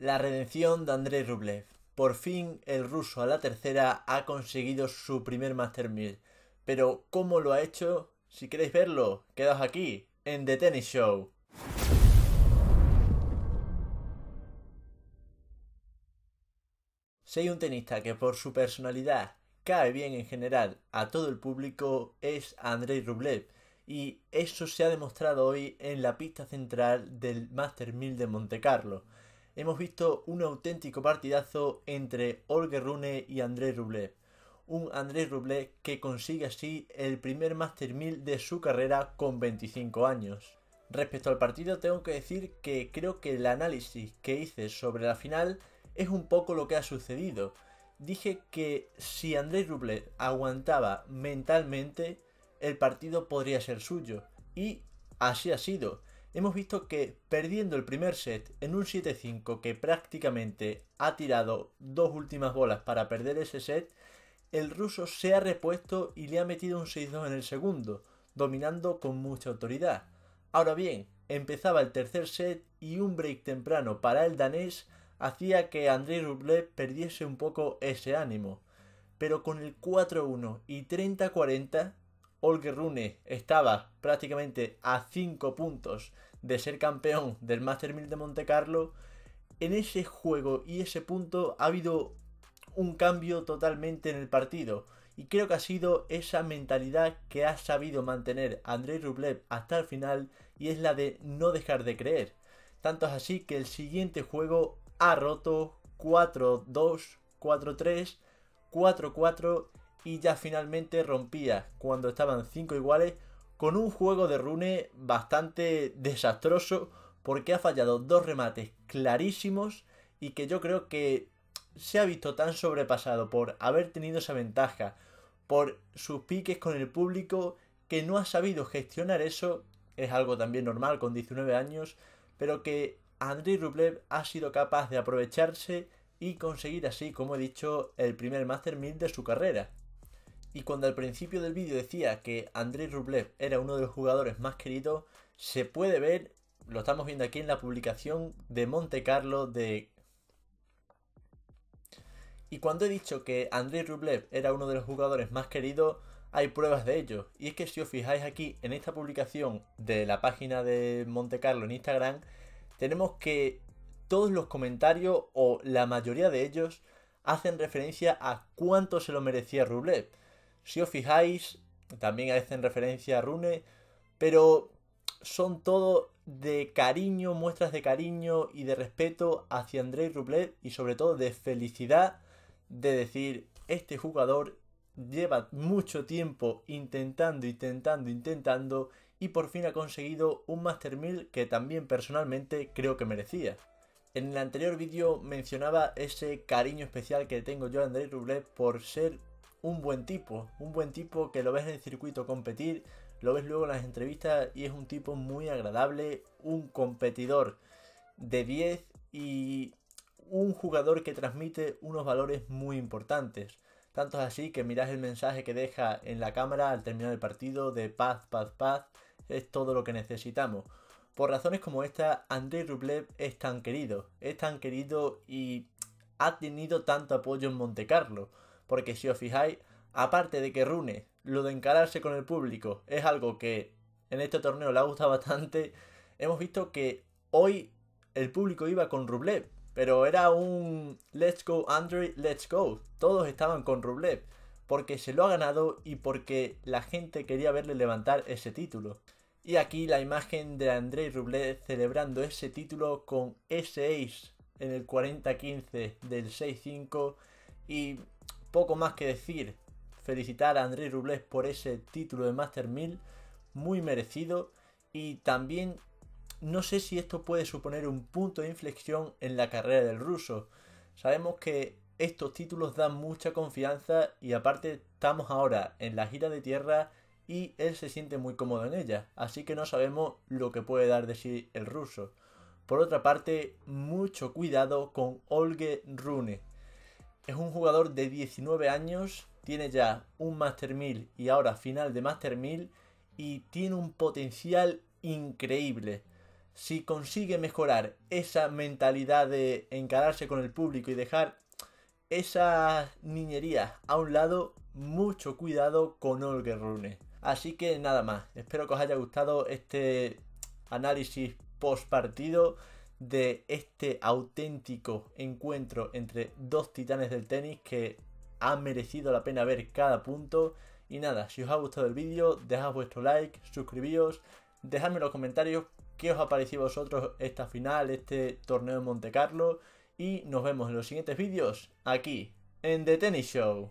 La redención de Andrei Rublev. Por fin el ruso a la tercera ha conseguido su primer Master 1000. Pero ¿cómo lo ha hecho? Si queréis verlo, quedaos aquí, en The Tennis Show. Si un tenista que por su personalidad cae bien en general a todo el público es Andrei Rublev y eso se ha demostrado hoy en la pista central del Master 1000 de Montecarlo hemos visto un auténtico partidazo entre Olga Rune y André Rublev. Un André Rublev que consigue así el primer Master 1000 de su carrera con 25 años. Respecto al partido tengo que decir que creo que el análisis que hice sobre la final es un poco lo que ha sucedido. Dije que si André Rublev aguantaba mentalmente, el partido podría ser suyo. Y así ha sido hemos visto que perdiendo el primer set en un 7-5 que prácticamente ha tirado dos últimas bolas para perder ese set, el ruso se ha repuesto y le ha metido un 6-2 en el segundo, dominando con mucha autoridad. Ahora bien, empezaba el tercer set y un break temprano para el danés hacía que André Rublev perdiese un poco ese ánimo. Pero con el 4-1 y 30-40 Olger Rune estaba prácticamente a 5 puntos de ser campeón del Master 1000 de Monte Carlo, en ese juego y ese punto ha habido un cambio totalmente en el partido. Y creo que ha sido esa mentalidad que ha sabido mantener Andrei Rublev hasta el final y es la de no dejar de creer. Tanto es así que el siguiente juego ha roto 4-2, 4-3, 4-4 y ya finalmente rompía cuando estaban 5 iguales con un juego de rune bastante desastroso porque ha fallado dos remates clarísimos y que yo creo que se ha visto tan sobrepasado por haber tenido esa ventaja, por sus piques con el público, que no ha sabido gestionar eso, es algo también normal con 19 años, pero que André Rublev ha sido capaz de aprovecharse y conseguir así, como he dicho, el primer Master 1000 de su carrera. Y cuando al principio del vídeo decía que André Rublev era uno de los jugadores más queridos, se puede ver, lo estamos viendo aquí en la publicación de Monte Carlo de... Y cuando he dicho que André Rublev era uno de los jugadores más queridos, hay pruebas de ello. Y es que si os fijáis aquí en esta publicación de la página de Monte Carlo en Instagram, tenemos que todos los comentarios o la mayoría de ellos hacen referencia a cuánto se lo merecía Rublev. Si os fijáis, también hacen referencia a Rune, pero son todo de cariño, muestras de cariño y de respeto hacia Andrei Rublev y sobre todo de felicidad de decir, este jugador lleva mucho tiempo intentando, intentando, intentando y por fin ha conseguido un Master 1000 que también personalmente creo que merecía. En el anterior vídeo mencionaba ese cariño especial que tengo yo a Andrei Rublev por ser un buen tipo, un buen tipo que lo ves en el circuito competir, lo ves luego en las entrevistas y es un tipo muy agradable, un competidor de 10 y un jugador que transmite unos valores muy importantes. Tanto es así que mirás el mensaje que deja en la cámara al terminar el partido de paz, paz, paz, es todo lo que necesitamos. Por razones como esta, André Rublev es tan querido, es tan querido y ha tenido tanto apoyo en Montecarlo. Porque si os fijáis, aparte de que Rune, lo de encararse con el público, es algo que en este torneo le ha gustado bastante, hemos visto que hoy el público iba con Rublev. Pero era un let's go Andre, let's go. Todos estaban con Rublev. Porque se lo ha ganado y porque la gente quería verle levantar ese título. Y aquí la imagen de Andrei Rublev celebrando ese título con ese ace en el 40-15 del 6-5 y poco más que decir, felicitar a André Rublés por ese título de Master 1000, muy merecido. Y también no sé si esto puede suponer un punto de inflexión en la carrera del ruso. Sabemos que estos títulos dan mucha confianza y aparte estamos ahora en la gira de tierra y él se siente muy cómodo en ella, así que no sabemos lo que puede dar de sí el ruso. Por otra parte, mucho cuidado con Olge Rune. Es un jugador de 19 años, tiene ya un Master 1000 y ahora final de Master 1000 y tiene un potencial increíble. Si consigue mejorar esa mentalidad de encararse con el público y dejar esa niñería a un lado, mucho cuidado con Olga Rune. Así que nada más, espero que os haya gustado este análisis post partido de este auténtico encuentro entre dos titanes del tenis que ha merecido la pena ver cada punto. Y nada, si os ha gustado el vídeo, dejad vuestro like, suscribíos, dejadme en los comentarios qué os ha parecido a vosotros esta final, este torneo de Monte Carlo. Y nos vemos en los siguientes vídeos aquí, en The Tennis Show.